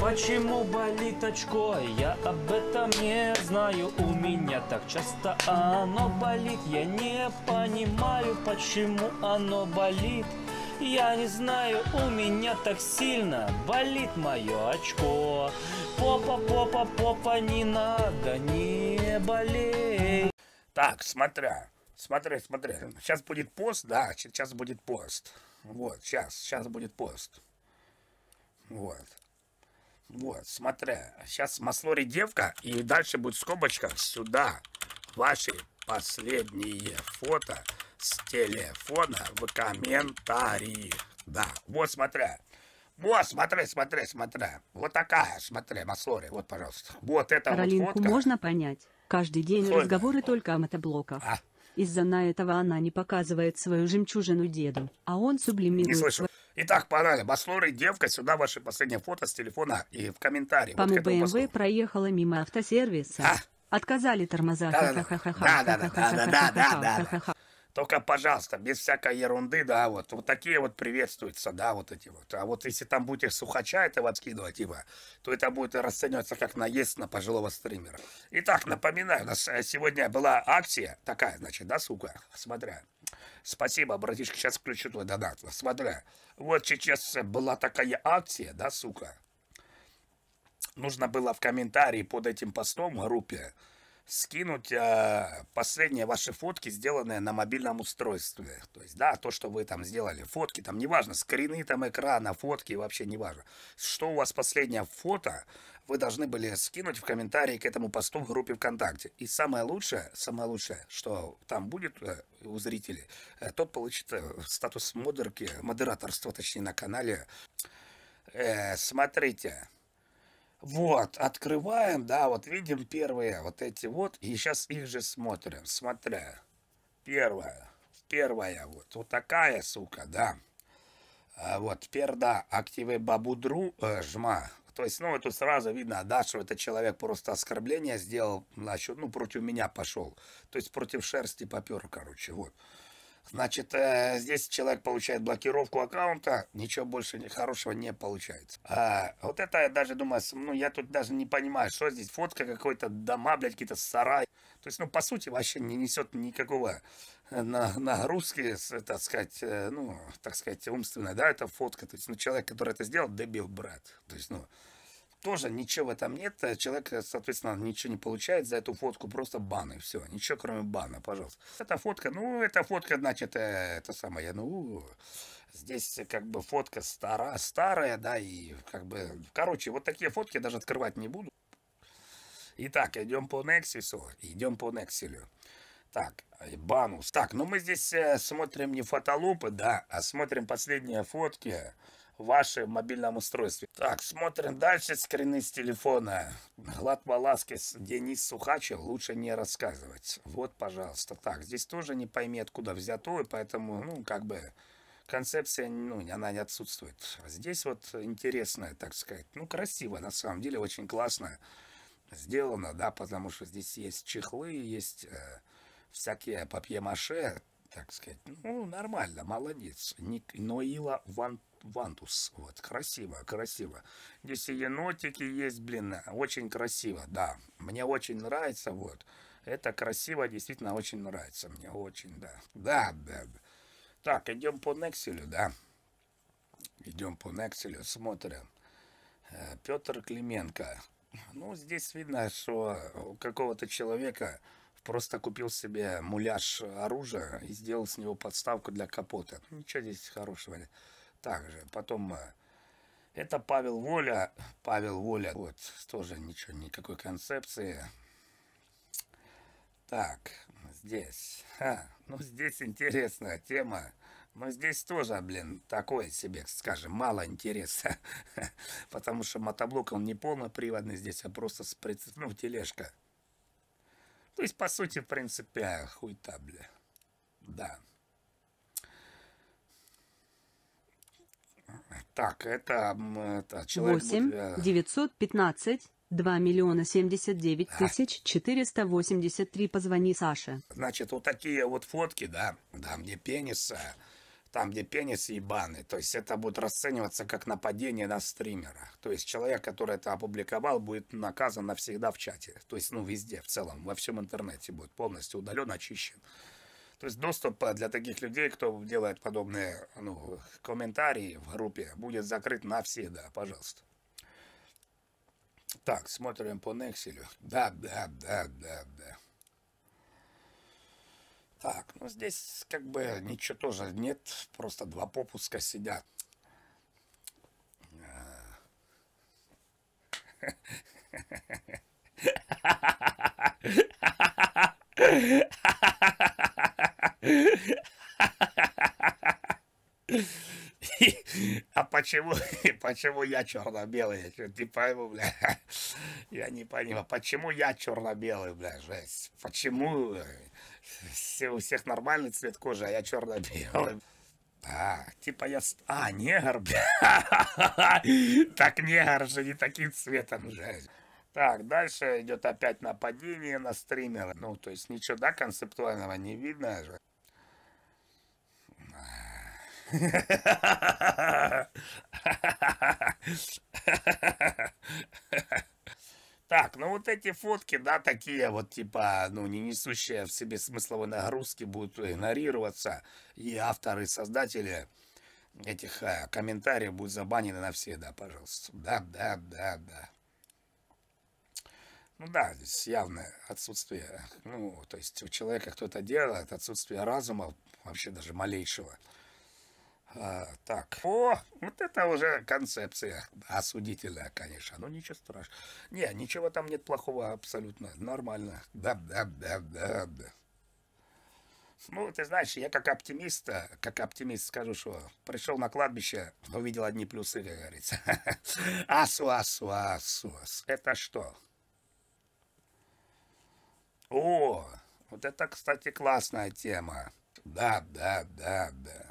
Почему болит очко? Я об этом не знаю. У меня так часто оно болит. Я не понимаю, почему оно болит. Я не знаю, у меня так сильно болит мое очко. Попа, попа, попа, не надо, не болей. Так, смотря, смотри, смотри. Сейчас будет пост, да, сейчас будет пост. Вот, сейчас, сейчас будет пост. Вот. Вот, смотря. сейчас маслори девка, и дальше будет скобочка сюда. Ваши последние фото с телефона в комментарии. Да, вот смотря. Вот, смотри, смотри, смотри. Вот такая, смотри, Маслори, вот, пожалуйста. Вот это Каролинку вот фотка. можно понять. Каждый день Сольно. разговоры только о мотоблоках. А? Из-за на этого она не показывает свою жемчужину деду, а он сублимирует... Не слышу. Итак, пора. Баслоры, девка, сюда ваши последние фото с телефона и в комментарии. По вот БМВ проехала мимо автосервиса. А? Отказали тормоза. Да-да-да. Только, пожалуйста, без всякой ерунды, да, вот, вот такие вот приветствуются, да, вот эти вот. А вот если там будете сухача этого откидывать, его, типа, то это будет расцениваться как наезд на пожилого стримера. Итак, напоминаю, у нас э, сегодня была акция такая, значит, да, сука, смотря. Спасибо, братишка, сейчас включу твой донат. Смотри, вот сейчас была такая акция, да, сука? Нужно было в комментарии под этим постом в группе скинуть э, последние ваши фотки, сделанные на мобильном устройстве. То есть, да, то, что вы там сделали. Фотки, там неважно, скрины там экрана, фотки, вообще неважно. Что у вас последнее фото, вы должны были скинуть в комментарии к этому посту в группе ВКонтакте. И самое лучшее, самое лучшее, что там будет э, у зрителей, э, тот получит э, статус модерки, модераторства, точнее, на канале. Э, смотрите. Вот, открываем, да, вот видим первые вот эти вот, и сейчас их же смотрим, смотря. Первая, первая вот, вот такая, сука, да. А вот, перда, активы бабудру, э, жма. То есть, ну, тут сразу видно, да, что этот человек просто оскорбление сделал, значит, ну, против меня пошел. То есть, против шерсти попер, короче, вот. Значит, э, здесь человек получает блокировку аккаунта, ничего больше хорошего не получается. А, вот это я даже думаю, ну я тут даже не понимаю, что здесь фотка какой-то дома, блядь, какие-то сарай. То есть, ну по сути вообще не несет никакого э, на, нагрузки, так сказать, э, ну так сказать умственной, да, это фотка. То есть, ну человек, который это сделал, дебил, брат. То есть, ну тоже ничего там нет. Э, человек, э, соответственно, ничего не получает за эту фотку, просто баны все. Ничего кроме бана, пожалуйста. Эта фотка, ну, эта фотка, значит, э, это самое, ну, здесь как бы фотка стара, старая, да, и как бы, короче, вот такие фотки я даже открывать не буду. Итак, идем по Нексису, идем по Некселю. Так, банус. Так, ну мы здесь смотрим не фотолупы, да, а смотрим последние фотки в вашем мобильном устройстве. Так, смотрим дальше скрины с телефона. Глад Маласкис, Денис Сухачев, лучше не рассказывать. Вот, пожалуйста. Так, здесь тоже не пойми, откуда взятую, поэтому, ну, как бы концепция, ну, она не отсутствует. А здесь вот интересная, так сказать, ну, красиво, на самом деле, очень классно сделано, да, потому что здесь есть чехлы, есть э, всякие папье-маше, так сказать, ну, нормально, молодец. Ник Ноила Ван вантус. Вот, красиво, красиво. Здесь и енотики есть, блин, очень красиво, да. Мне очень нравится, вот. Это красиво, действительно, очень нравится мне, очень, да. Да, да, Так, идем по Некселю, да. Идем по Некселю, смотрим. Э, Петр Клименко. Ну, здесь видно, что у какого-то человека просто купил себе муляж оружия и сделал с него подставку для капота. Ничего здесь хорошего нет также. Потом э, это Павел Воля. Павел Воля. Вот, тоже ничего, никакой концепции. Так, здесь. Ха, ну, здесь интересная тема. Но здесь тоже, блин, такое себе, скажем, мало интереса. Потому что мотоблок, он не полноприводный здесь, а просто с прицеп... ну, тележка. То есть, по сути, в принципе, хуй бля. Да. Так, это, это человек... 8 915 2 миллиона 79 тысяч 483. Позвони Саше. Значит, вот такие вот фотки, да, там, где пенис, э, там, где пенис ебаный. То есть это будет расцениваться как нападение на стримера. То есть человек, который это опубликовал, будет наказан навсегда в чате. То есть, ну, везде, в целом, во всем интернете будет полностью удален, очищен. То есть доступ э, для таких людей, кто делает подобные ну, комментарии в группе, будет закрыт навсегда, пожалуйста. Так, смотрим по Некселю. Да, да, да, да, да. Так, ну здесь как бы ничего тоже нет, просто два попуска сидят. А. почему, почему я черно-белый? Я не пойму, бля. Я не понимаю, почему я черно-белый, бля, жесть? Почему э, все, у всех нормальный цвет кожи, а я черно-белый? А, типа я... А, негр, бля. Так негр же не таким цветом, жесть. Так, дальше идет опять нападение на стримера. Ну, то есть ничего, да, концептуального не видно а же. Так, ну вот эти фотки, да, такие вот, типа, ну, не несущие в себе смысловой нагрузки будут игнорироваться, и авторы, создатели этих э, комментариев будут забанены навсегда, пожалуйста. Да, да, да, да. Ну да, здесь явное отсутствие, ну, то есть у человека кто-то делает, отсутствие разума, вообще даже малейшего. А, так, о, вот это уже концепция осудительная, конечно, но ничего страшного. Не, ничего там нет плохого абсолютно, нормально. Да, да, да, да, да. Ну, ты знаешь, я как оптимист, э, как оптимист скажу, что пришел на кладбище, увидел одни плюсы, как говорится. Асу, асу, асу, асу. Это что? О, вот это, кстати, классная тема. Да, да, да, да.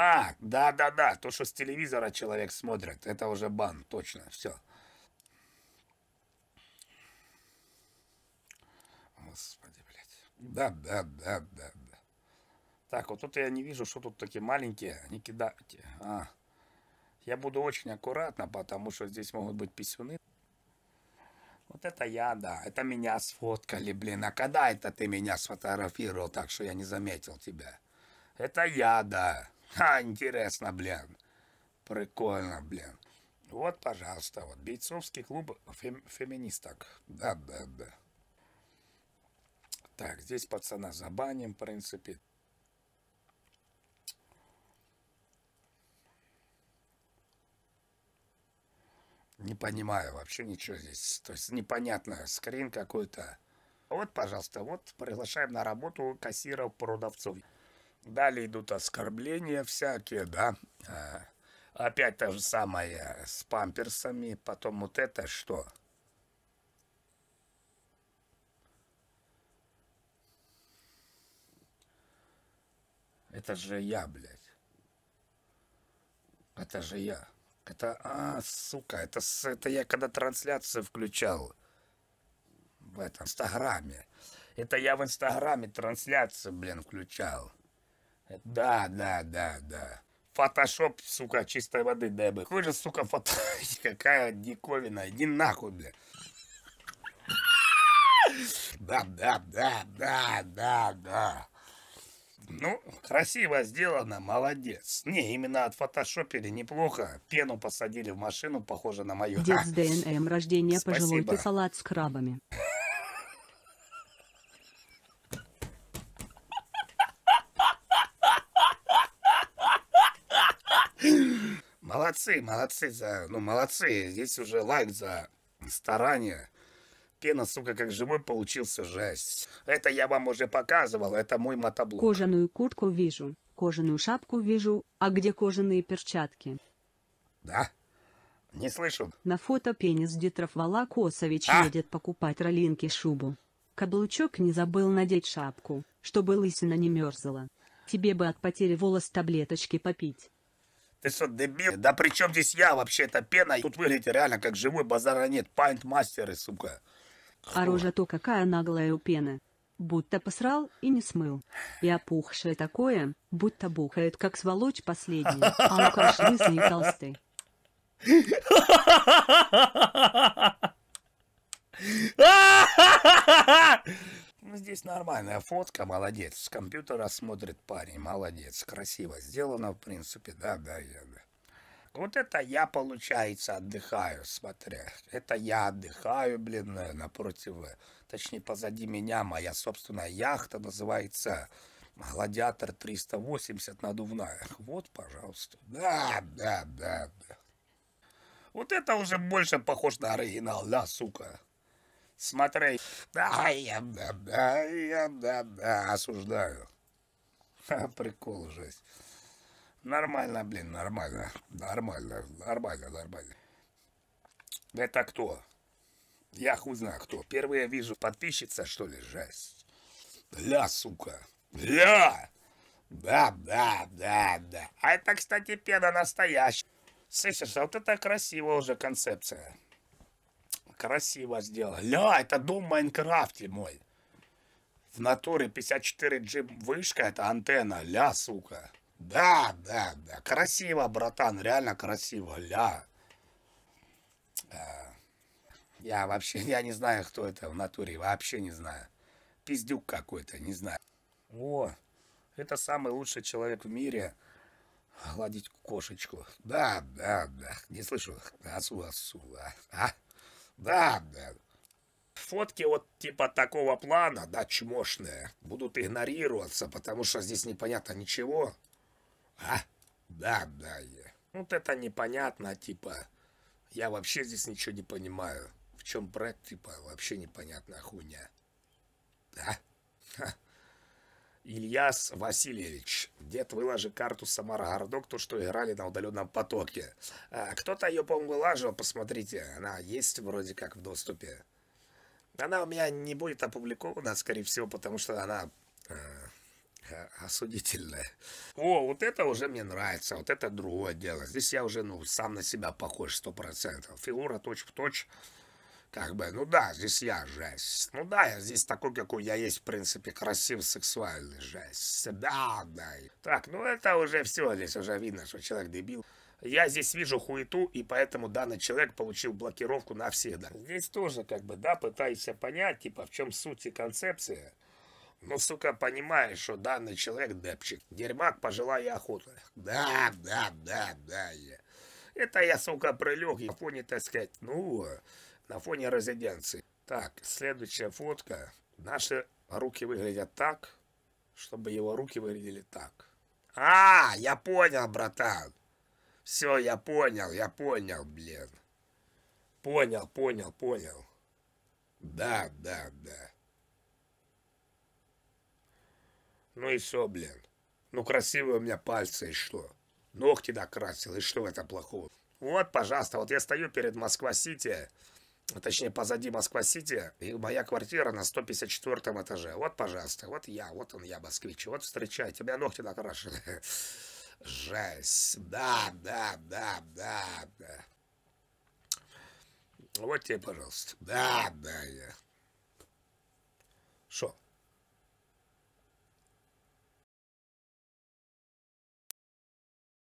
А, да-да-да, то, что с телевизора человек смотрит, это уже бан, точно, все. Господи, блядь. Да-да-да-да. да. Так, вот тут я не вижу, что тут такие маленькие. Не кидайте. А. Я буду очень аккуратно, потому что здесь могут быть писюны. Вот это я, да. Это меня сфоткали, блин. А когда это ты меня сфотографировал так, что я не заметил тебя? Это я, да. А, интересно, блин. Прикольно, блин. Вот, пожалуйста, вот бойцовский клуб фем феминисток. Да, да, да. Так, здесь пацана забаним, в принципе. Не понимаю вообще ничего здесь. То есть непонятно, скрин какой-то. Вот, пожалуйста, вот приглашаем на работу кассиров-продавцов. Далее идут оскорбления всякие, да. А, опять то же самое с памперсами. Потом вот это что? Это же я, блядь. Это же я. Это, а, сука, это, это я когда трансляцию включал в этом, в Инстаграме. Это я в Инстаграме трансляцию, блин, включал. Да, да, да, да. Фотошоп, сука, чистой воды, да бы. Какой же, сука, фото... Какая диковина. Иди нахуй, бля. Да, да, да, да, да, да. Ну, красиво сделано, молодец. Не, именно от фотошопили неплохо. Пену посадили в машину, похоже на мою. Дед с ДНМ рождение Спасибо. пожилой салат с крабами. молодцы, молодцы за... Ну, молодцы. Здесь уже лайк за старания Пена, сука, как живой получился, жесть. Это я вам уже показывал, это мой мотоблок. Кожаную куртку вижу, кожаную шапку вижу, а где кожаные перчатки? Да? Не слышу. На фото пенис Дитрофвала Косович а? едет покупать ролинки шубу. Каблучок не забыл надеть шапку, чтобы лысина не мерзла. Тебе бы от потери волос таблеточки попить. Ты что, дебил? Да при чем здесь я вообще? Это пена. Тут выглядит реально как живой, базара нет. Пайнт-мастеры, сука. А Оружие то какая наглая у пены. Будто посрал и не смыл. И опухшее такое, будто бухает, как сволочь последний. А ну как лысый и толстый. Ну, здесь нормальная фотка, молодец. С компьютера смотрит парень, молодец. Красиво сделано, в принципе, да, да, я, да. Вот это я, получается, отдыхаю, смотря. Это я отдыхаю, блин, напротив, э, точнее, позади меня моя собственная яхта называется Гладиатор 380 надувная. Вот, пожалуйста. Да, да, да, да. Вот это уже больше похож на оригинал, да, сука. Смотри, Да, я, да, да, я, да, да, осуждаю. Ха, прикол, жесть. Нормально, блин, нормально, нормально, нормально, нормально. Это кто? Я хуй знаю кто. я вижу подписчица, что ли, жесть. Ля, сука. Ля! Да, да, да, да. А это, кстати, пена настоящая. Слышишь, а вот это красиво уже концепция красиво сделал, Ля, это дом в Майнкрафте мой. В натуре 54 джим вышка, это антенна, ля, сука. Да, да, да, красиво, братан, реально красиво, ля. Э, я вообще, я не знаю, кто это в натуре, вообще не знаю. Пиздюк какой-то, не знаю. О, это самый лучший человек в мире. Гладить кошечку. Да, да, да. Не слышу. Асу, асу, а. а? Да, да. Фотки вот типа такого плана, да, чмошные, будут игнорироваться, потому что здесь непонятно ничего. А? Да, да. Я. Вот это непонятно, типа. Я вообще здесь ничего не понимаю. В чем брать, типа, вообще непонятная хуйня. Да? Ха. Ильяс Васильевич. Дед выложи карту Самара-Городок, то, что играли на удаленном потоке. А, кто-то ее, по-моему, выложил, посмотрите. Она есть вроде как в доступе. Она у меня не будет опубликована, скорее всего, потому что она э, осудительная. О, вот это уже мне нравится, вот это другое дело. Здесь я уже, ну, сам на себя похож, сто процентов. Фигура точь в точь как бы, ну да, здесь я жесть, ну да, я здесь такой, какой я есть, в принципе, красив, сексуальный, жесть, да, да. Так, ну это уже все, здесь уже видно, что человек дебил. Я здесь вижу хуету, и поэтому данный человек получил блокировку навсегда. Здесь тоже, как бы, да, пытаешься понять, типа, в чем суть и концепция. Ну, сука, понимаешь, что данный человек депчик. Дерьмак, пожелай охоты. Да, да, да, да, я. Это я, сука, пролег и понял, так сказать, ну на фоне резиденции. Так, следующая фотка. Наши руки выглядят так, чтобы его руки выглядели так. А, я понял, братан. Все, я понял, я понял, блин. Понял, понял, понял. Да, да, да. Ну и все, блин. Ну красивые у меня пальцы и что? Ногти докрасил, и что в этом плохого? Вот, пожалуйста, вот я стою перед Москва-Сити, ну, точнее, позади Москва-Сити, и моя квартира на 154 этаже. Вот, пожалуйста, вот я, вот он я, москвич. Вот встречай, тебя ногти накрашены. Жесть. Да, да, да, да, да. Вот тебе, пожалуйста. Да, да, я. Шо?